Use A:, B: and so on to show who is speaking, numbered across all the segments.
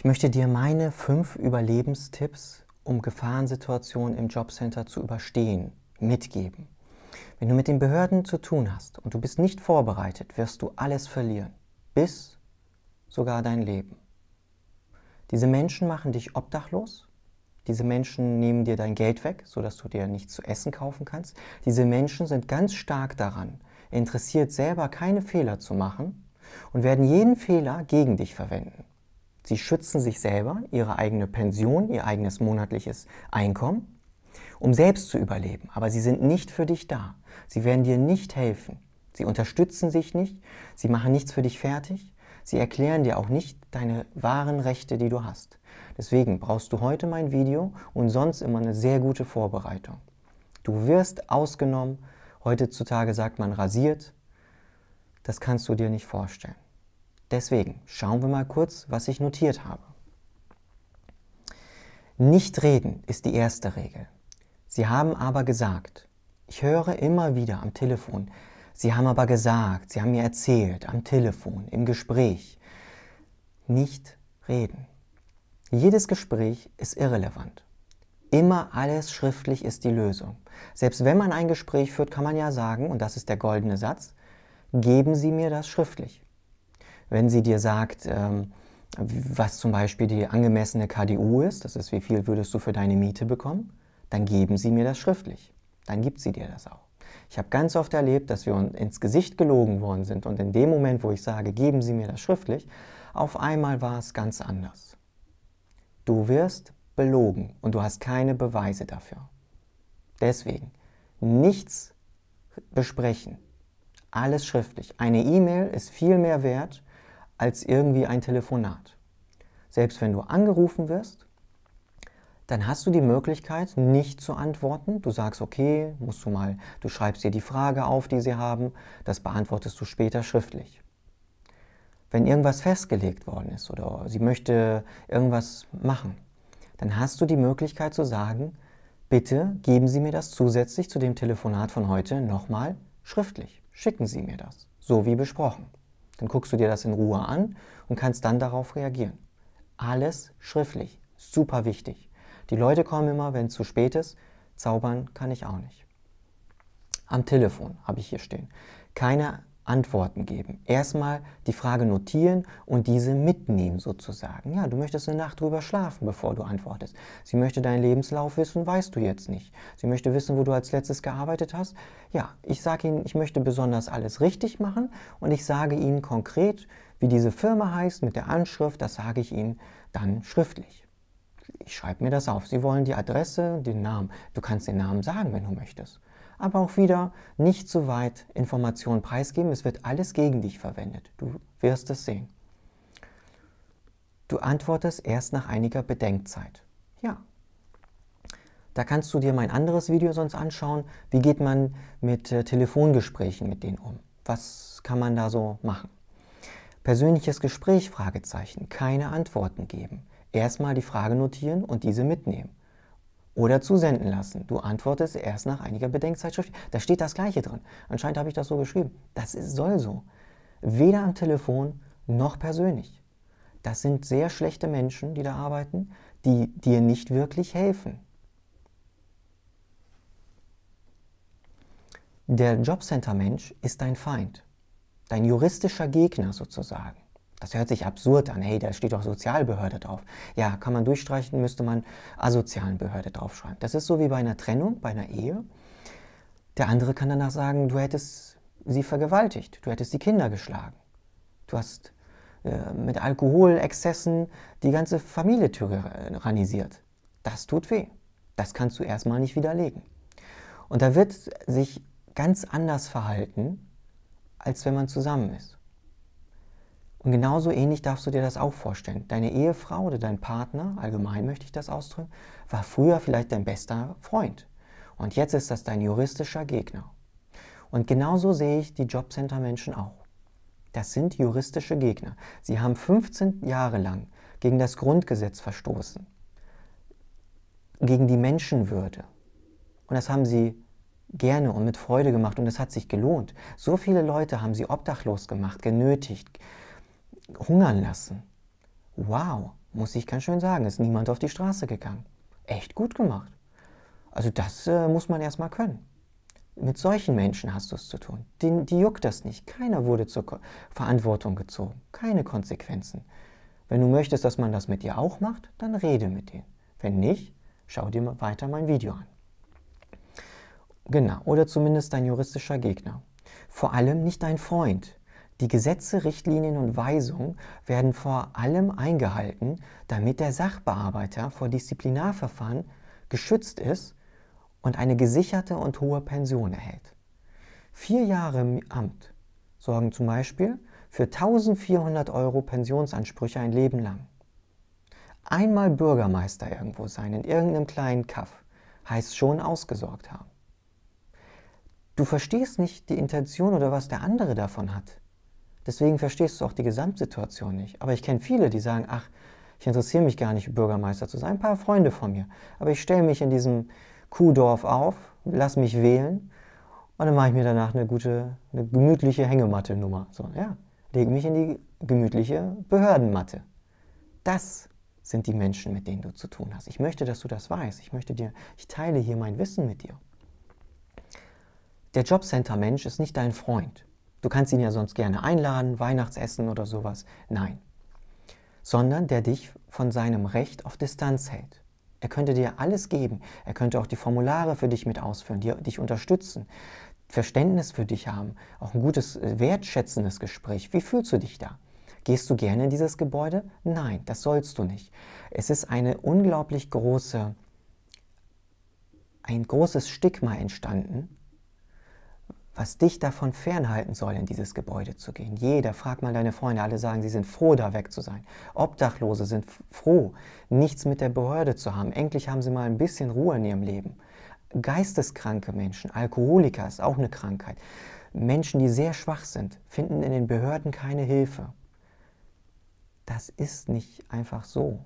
A: Ich möchte dir meine fünf Überlebenstipps, um Gefahrensituationen im Jobcenter zu überstehen, mitgeben. Wenn du mit den Behörden zu tun hast und du bist nicht vorbereitet, wirst du alles verlieren, bis sogar dein Leben. Diese Menschen machen dich obdachlos, diese Menschen nehmen dir dein Geld weg, sodass du dir nichts zu essen kaufen kannst. Diese Menschen sind ganz stark daran, interessiert selber keine Fehler zu machen und werden jeden Fehler gegen dich verwenden. Sie schützen sich selber, ihre eigene Pension, ihr eigenes monatliches Einkommen, um selbst zu überleben. Aber sie sind nicht für dich da. Sie werden dir nicht helfen. Sie unterstützen sich nicht. Sie machen nichts für dich fertig. Sie erklären dir auch nicht deine wahren Rechte, die du hast. Deswegen brauchst du heute mein Video und sonst immer eine sehr gute Vorbereitung. Du wirst ausgenommen. Heutzutage sagt man rasiert. Das kannst du dir nicht vorstellen. Deswegen schauen wir mal kurz, was ich notiert habe. Nicht reden ist die erste Regel. Sie haben aber gesagt, ich höre immer wieder am Telefon, Sie haben aber gesagt, Sie haben mir erzählt, am Telefon, im Gespräch, nicht reden. Jedes Gespräch ist irrelevant. Immer alles schriftlich ist die Lösung. Selbst wenn man ein Gespräch führt, kann man ja sagen, und das ist der goldene Satz, geben Sie mir das schriftlich wenn sie dir sagt, ähm, was zum Beispiel die angemessene KDU ist, das ist, wie viel würdest du für deine Miete bekommen, dann geben sie mir das schriftlich. Dann gibt sie dir das auch. Ich habe ganz oft erlebt, dass wir uns ins Gesicht gelogen worden sind und in dem Moment, wo ich sage, geben Sie mir das schriftlich, auf einmal war es ganz anders. Du wirst belogen und du hast keine Beweise dafür. Deswegen nichts besprechen, alles schriftlich. Eine E-Mail ist viel mehr wert als irgendwie ein Telefonat. Selbst wenn du angerufen wirst, dann hast du die Möglichkeit, nicht zu antworten. Du sagst, okay, musst du mal, du schreibst dir die Frage auf, die sie haben, das beantwortest du später schriftlich. Wenn irgendwas festgelegt worden ist oder sie möchte irgendwas machen, dann hast du die Möglichkeit zu sagen, bitte geben Sie mir das zusätzlich zu dem Telefonat von heute nochmal schriftlich. Schicken Sie mir das, so wie besprochen. Dann guckst du dir das in Ruhe an und kannst dann darauf reagieren. Alles schriftlich, super wichtig. Die Leute kommen immer, wenn es zu spät ist. Zaubern kann ich auch nicht. Am Telefon habe ich hier stehen. Keine Antworten geben. Erstmal die Frage notieren und diese mitnehmen sozusagen. Ja, du möchtest eine Nacht drüber schlafen, bevor du antwortest. Sie möchte deinen Lebenslauf wissen, weißt du jetzt nicht. Sie möchte wissen, wo du als letztes gearbeitet hast. Ja, ich sage ihnen, ich möchte besonders alles richtig machen und ich sage ihnen konkret, wie diese Firma heißt mit der Anschrift, das sage ich ihnen dann schriftlich ich schreibe mir das auf. Sie wollen die Adresse, den Namen. Du kannst den Namen sagen, wenn du möchtest aber auch wieder nicht zu so weit Informationen preisgeben. Es wird alles gegen dich verwendet. Du wirst es sehen. Du antwortest erst nach einiger Bedenkzeit. Ja. Da kannst du dir mein anderes Video sonst anschauen. Wie geht man mit äh, Telefongesprächen mit denen um? Was kann man da so machen? Persönliches Gespräch? Fragezeichen. Keine Antworten geben. Erstmal die Frage notieren und diese mitnehmen oder zusenden lassen. Du antwortest erst nach einiger Bedenkzeit schriftlich. Da steht das Gleiche drin. Anscheinend habe ich das so geschrieben. Das ist, soll so. Weder am Telefon noch persönlich. Das sind sehr schlechte Menschen, die da arbeiten, die dir nicht wirklich helfen. Der Jobcenter-Mensch ist dein Feind, dein juristischer Gegner sozusagen. Das hört sich absurd an. Hey, da steht doch Sozialbehörde drauf. Ja, kann man durchstreichen, müsste man asozialen Behörde draufschreiben. Das ist so wie bei einer Trennung, bei einer Ehe. Der andere kann danach sagen, du hättest sie vergewaltigt, du hättest die Kinder geschlagen. Du hast äh, mit Alkoholexzessen die ganze Familie tyrannisiert. Das tut weh. Das kannst du erstmal nicht widerlegen. Und da wird sich ganz anders verhalten, als wenn man zusammen ist. Und genauso ähnlich darfst du dir das auch vorstellen. Deine Ehefrau oder dein Partner, allgemein möchte ich das ausdrücken, war früher vielleicht dein bester Freund. Und jetzt ist das dein juristischer Gegner. Und genauso sehe ich die Jobcenter-Menschen auch. Das sind juristische Gegner. Sie haben 15 Jahre lang gegen das Grundgesetz verstoßen, gegen die Menschenwürde. Und das haben sie gerne und mit Freude gemacht und das hat sich gelohnt. So viele Leute haben sie obdachlos gemacht, genötigt, hungern lassen. Wow, muss ich ganz schön sagen, ist niemand auf die Straße gegangen. Echt gut gemacht. Also das äh, muss man erstmal können. Mit solchen Menschen hast du es zu tun. Die, die juckt das nicht. Keiner wurde zur Ko Verantwortung gezogen. Keine Konsequenzen. Wenn du möchtest, dass man das mit dir auch macht, dann rede mit denen. Wenn nicht, schau dir weiter mein Video an. Genau, oder zumindest dein juristischer Gegner. Vor allem nicht dein Freund. Die Gesetze, Richtlinien und Weisungen werden vor allem eingehalten, damit der Sachbearbeiter vor Disziplinarverfahren geschützt ist und eine gesicherte und hohe Pension erhält. Vier Jahre im Amt sorgen zum Beispiel für 1400 Euro Pensionsansprüche ein Leben lang. Einmal Bürgermeister irgendwo sein, in irgendeinem kleinen Kaff, heißt schon ausgesorgt haben. Du verstehst nicht die Intention oder was der andere davon hat. Deswegen verstehst du auch die Gesamtsituation nicht. Aber ich kenne viele, die sagen, ach, ich interessiere mich gar nicht, Bürgermeister zu sein, ein paar Freunde von mir. Aber ich stelle mich in diesem Kuhdorf auf, lasse mich wählen und dann mache ich mir danach eine gute, eine gemütliche Hängematte-Nummer. So, ja, lege mich in die gemütliche Behördenmatte. Das sind die Menschen, mit denen du zu tun hast. Ich möchte, dass du das weißt. Ich möchte dir, ich teile hier mein Wissen mit dir. Der Jobcenter-Mensch ist nicht dein Freund. Du kannst ihn ja sonst gerne einladen, Weihnachtsessen oder sowas. Nein. Sondern der dich von seinem Recht auf Distanz hält. Er könnte dir alles geben. Er könnte auch die Formulare für dich mit ausfüllen, die dich unterstützen, Verständnis für dich haben, auch ein gutes, äh, wertschätzendes Gespräch. Wie fühlst du dich da? Gehst du gerne in dieses Gebäude? Nein, das sollst du nicht. Es ist eine unglaublich große, ein großes Stigma entstanden was dich davon fernhalten soll, in dieses Gebäude zu gehen. Jeder, frag mal deine Freunde, alle sagen, sie sind froh, da weg zu sein. Obdachlose sind froh, nichts mit der Behörde zu haben. Endlich haben sie mal ein bisschen Ruhe in ihrem Leben. Geisteskranke Menschen, Alkoholiker ist auch eine Krankheit. Menschen, die sehr schwach sind, finden in den Behörden keine Hilfe. Das ist nicht einfach so.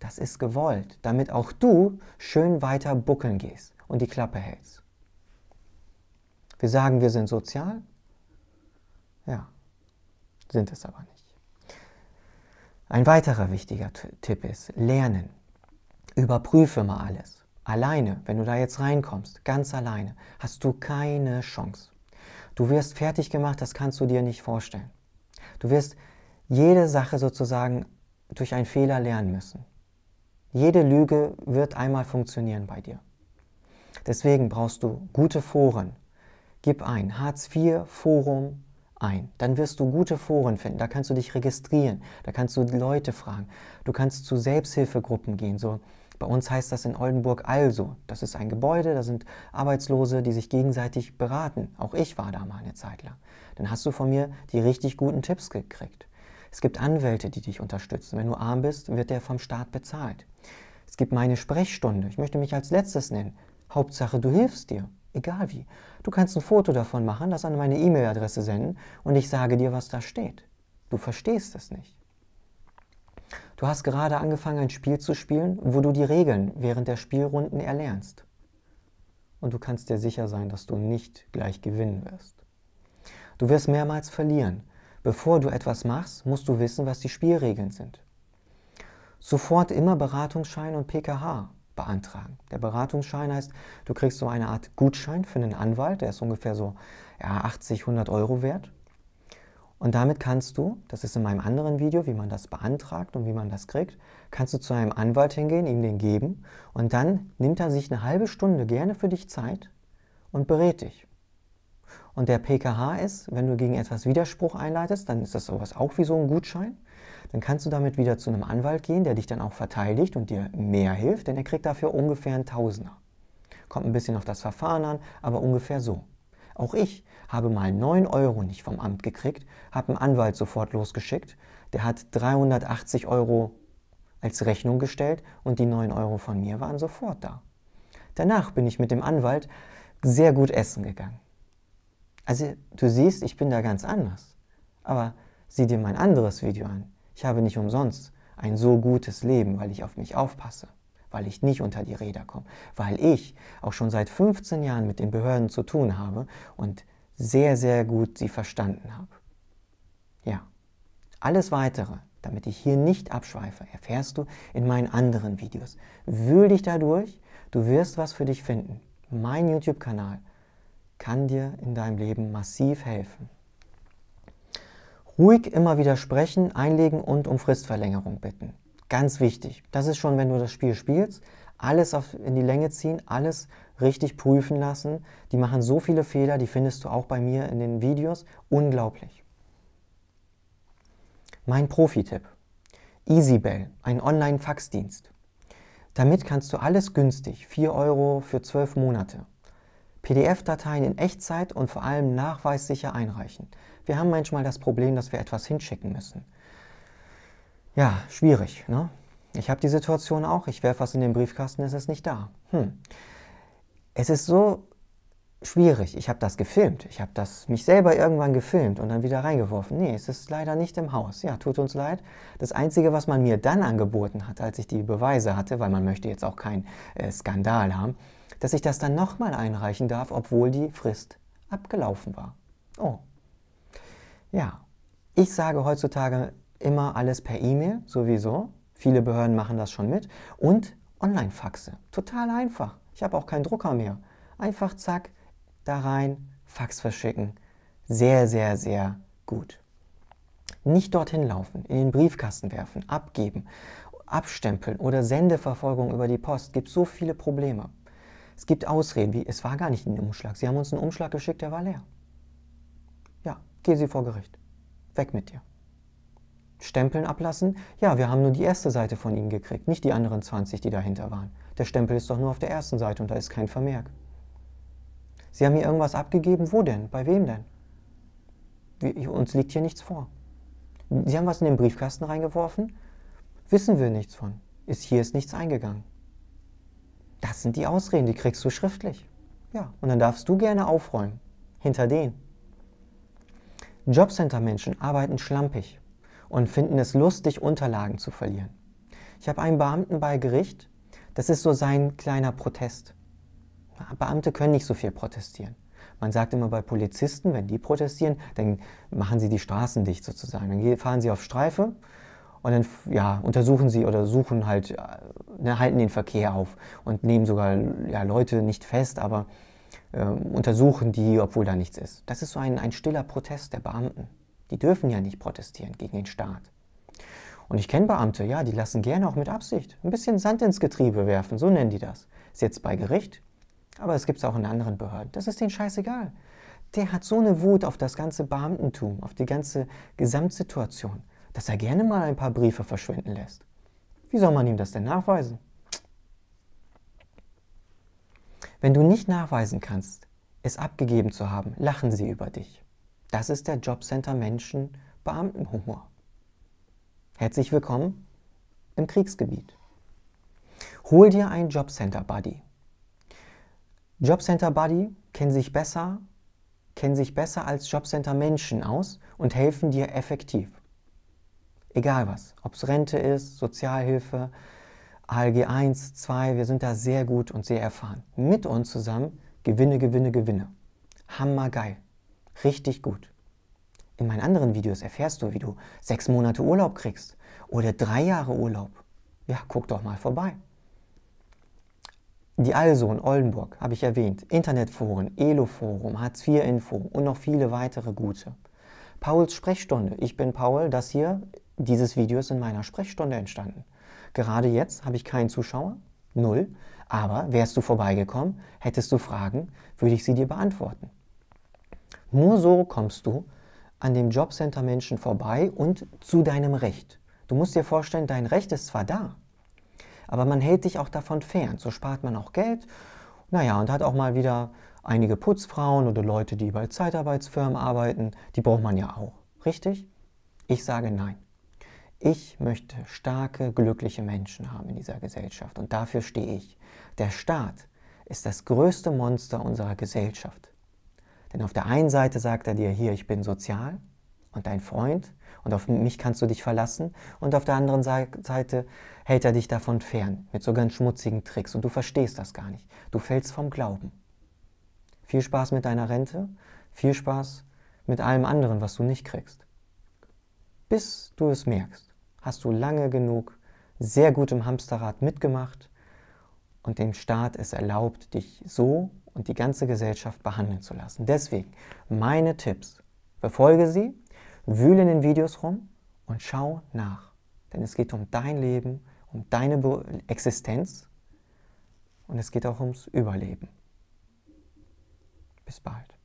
A: Das ist gewollt, damit auch du schön weiter buckeln gehst und die Klappe hältst. Wir sagen, wir sind sozial. Ja, sind es aber nicht. Ein weiterer wichtiger Tipp ist, lernen. Überprüfe mal alles. Alleine, wenn du da jetzt reinkommst, ganz alleine, hast du keine Chance. Du wirst fertig gemacht, das kannst du dir nicht vorstellen. Du wirst jede Sache sozusagen durch einen Fehler lernen müssen. Jede Lüge wird einmal funktionieren bei dir. Deswegen brauchst du gute Foren, gib ein Hartz IV Forum ein. Dann wirst du gute Foren finden. Da kannst du dich registrieren. Da kannst du Leute fragen. Du kannst zu Selbsthilfegruppen gehen. So, bei uns heißt das in Oldenburg also. Das ist ein Gebäude, da sind Arbeitslose, die sich gegenseitig beraten. Auch ich war da mal eine Zeit lang. Dann hast du von mir die richtig guten Tipps gekriegt. Es gibt Anwälte, die dich unterstützen. Wenn du arm bist, wird der vom Staat bezahlt. Es gibt meine Sprechstunde. Ich möchte mich als letztes nennen. Hauptsache, du hilfst dir. Egal wie. Du kannst ein Foto davon machen, das an meine E-Mail-Adresse senden und ich sage dir, was da steht. Du verstehst es nicht. Du hast gerade angefangen, ein Spiel zu spielen, wo du die Regeln während der Spielrunden erlernst. Und du kannst dir sicher sein, dass du nicht gleich gewinnen wirst. Du wirst mehrmals verlieren. Bevor du etwas machst, musst du wissen, was die Spielregeln sind. Sofort immer Beratungsschein und PKH, beantragen. Der Beratungsschein heißt, du kriegst so eine Art Gutschein für einen Anwalt, der ist ungefähr so ja, 80, 100 Euro wert. Und damit kannst du, das ist in meinem anderen Video, wie man das beantragt und wie man das kriegt, kannst du zu einem Anwalt hingehen, ihm den geben und dann nimmt er sich eine halbe Stunde gerne für dich Zeit und berät dich. Und der PKH ist, wenn du gegen etwas Widerspruch einleitest, dann ist das sowas auch wie so ein Gutschein. Dann kannst du damit wieder zu einem Anwalt gehen, der dich dann auch verteidigt und dir mehr hilft, denn er kriegt dafür ungefähr einen Tausender. Kommt ein bisschen auf das Verfahren an, aber ungefähr so. Auch ich habe mal 9 Euro nicht vom Amt gekriegt, habe einen Anwalt sofort losgeschickt, der hat 380 Euro als Rechnung gestellt und die 9 Euro von mir waren sofort da. Danach bin ich mit dem Anwalt sehr gut essen gegangen. Also du siehst, ich bin da ganz anders. Aber sieh dir mein anderes Video an. Ich habe nicht umsonst ein so gutes Leben, weil ich auf mich aufpasse, weil ich nicht unter die Räder komme, weil ich auch schon seit 15 Jahren mit den Behörden zu tun habe und sehr, sehr gut sie verstanden habe. Ja, alles Weitere, damit ich hier nicht abschweife, erfährst du in meinen anderen Videos. Wühl dich dadurch, du wirst was für dich finden. Mein YouTube-Kanal kann dir in deinem Leben massiv helfen. Ruhig immer wieder sprechen, einlegen und um Fristverlängerung bitten. Ganz wichtig. Das ist schon, wenn du das Spiel spielst, alles auf, in die Länge ziehen, alles richtig prüfen lassen. Die machen so viele Fehler, die findest du auch bei mir in den Videos. Unglaublich. Mein Profi-Tipp. EasyBell, ein Online-Faxdienst. Damit kannst du alles günstig, 4 Euro für 12 Monate, PDF-Dateien in Echtzeit und vor allem nachweissicher einreichen. Wir haben manchmal das Problem, dass wir etwas hinschicken müssen. Ja, schwierig. Ne? Ich habe die Situation auch, ich werfe was in den Briefkasten, es ist nicht da. Hm. Es ist so schwierig. Ich habe das gefilmt. Ich habe das mich selber irgendwann gefilmt und dann wieder reingeworfen. Nee, es ist leider nicht im Haus. Ja, tut uns leid. Das Einzige, was man mir dann angeboten hat, als ich die Beweise hatte, weil man möchte jetzt auch keinen äh, Skandal haben, dass ich das dann nochmal einreichen darf, obwohl die Frist abgelaufen war. Oh. Ja, ich sage heutzutage immer alles per E-Mail, sowieso. Viele Behörden machen das schon mit. Und Online-Faxe. Total einfach. Ich habe auch keinen Drucker mehr. Einfach zack, da rein, Fax verschicken. Sehr, sehr, sehr gut. Nicht dorthin laufen, in den Briefkasten werfen, abgeben, abstempeln oder Sendeverfolgung über die Post gibt so viele Probleme. Es gibt Ausreden, wie es war gar nicht ein Umschlag. Sie haben uns einen Umschlag geschickt, der war leer. Ja, gehen Sie vor Gericht. Weg mit dir. Stempeln ablassen? Ja, wir haben nur die erste Seite von Ihnen gekriegt, nicht die anderen 20, die dahinter waren. Der Stempel ist doch nur auf der ersten Seite und da ist kein Vermerk. Sie haben hier irgendwas abgegeben? Wo denn? Bei wem denn? Wir, uns liegt hier nichts vor. Sie haben was in den Briefkasten reingeworfen? Wissen wir nichts von. Ist hier ist nichts eingegangen. Das sind die Ausreden, die kriegst du schriftlich. Ja, und dann darfst du gerne aufräumen. Hinter denen. Jobcenter-Menschen arbeiten schlampig und finden es lustig, Unterlagen zu verlieren. Ich habe einen Beamten bei Gericht, das ist so sein kleiner Protest. Beamte können nicht so viel protestieren. Man sagt immer bei Polizisten, wenn die protestieren, dann machen sie die Straßen dicht sozusagen. Dann fahren sie auf Streife und dann ja, untersuchen sie oder suchen halt äh, ne, halten den Verkehr auf und nehmen sogar ja, Leute nicht fest, aber äh, untersuchen die, obwohl da nichts ist. Das ist so ein, ein stiller Protest der Beamten. Die dürfen ja nicht protestieren gegen den Staat. Und ich kenne Beamte, ja, die lassen gerne auch mit Absicht ein bisschen Sand ins Getriebe werfen, so nennen die das. Ist jetzt bei Gericht, aber es gibt es auch in anderen Behörden. Das ist denen scheißegal. Der hat so eine Wut auf das ganze Beamtentum, auf die ganze Gesamtsituation, dass er gerne mal ein paar Briefe verschwinden lässt. Wie soll man ihm das denn nachweisen? Wenn du nicht nachweisen kannst, es abgegeben zu haben, lachen sie über dich. Das ist der Jobcenter Menschen Beamtenhumor. Herzlich willkommen im Kriegsgebiet. Hol dir einen Jobcenter Buddy. Jobcenter Buddy kennen sich besser, kennen sich besser als Jobcenter Menschen aus und helfen dir effektiv. Egal was. Ob es Rente ist, Sozialhilfe, ALG 1, 2, wir sind da sehr gut und sehr erfahren. Mit uns zusammen Gewinne, Gewinne, Gewinne. Hammergeil. Richtig gut. In meinen anderen Videos erfährst du, wie du sechs Monate Urlaub kriegst oder drei Jahre Urlaub. Ja, guck doch mal vorbei. Die ALSO in Oldenburg habe ich erwähnt, Internetforen, ELO-Forum, Hartz-IV-Info und noch viele weitere gute. Pauls Sprechstunde. Ich bin Paul, das hier dieses Video ist in meiner Sprechstunde entstanden. Gerade jetzt habe ich keinen Zuschauer, null, aber wärst du vorbeigekommen, hättest du Fragen, würde ich sie dir beantworten. Nur so kommst du an dem Jobcenter Menschen vorbei und zu deinem Recht. Du musst dir vorstellen, dein Recht ist zwar da, aber man hält dich auch davon fern. So spart man auch Geld. Naja, und hat auch mal wieder einige Putzfrauen oder Leute, die bei Zeitarbeitsfirmen arbeiten, die braucht man ja auch. Richtig? Ich sage nein. Ich möchte starke, glückliche Menschen haben in dieser Gesellschaft und dafür stehe ich. Der Staat ist das größte Monster unserer Gesellschaft. Denn auf der einen Seite sagt er dir, hier, ich bin sozial und dein Freund und auf mich kannst du dich verlassen und auf der anderen Seite hält er dich davon fern mit so ganz schmutzigen Tricks und du verstehst das gar nicht. Du fällst vom Glauben. Viel Spaß mit deiner Rente, viel Spaß mit allem anderen, was du nicht kriegst, bis du es merkst hast du lange genug sehr gut im Hamsterrad mitgemacht und dem Staat es erlaubt, dich so und die ganze Gesellschaft behandeln zu lassen. Deswegen meine Tipps. Befolge sie, wühle in den Videos rum und schau nach. Denn es geht um dein Leben, um deine Existenz und es geht auch ums Überleben. Bis bald.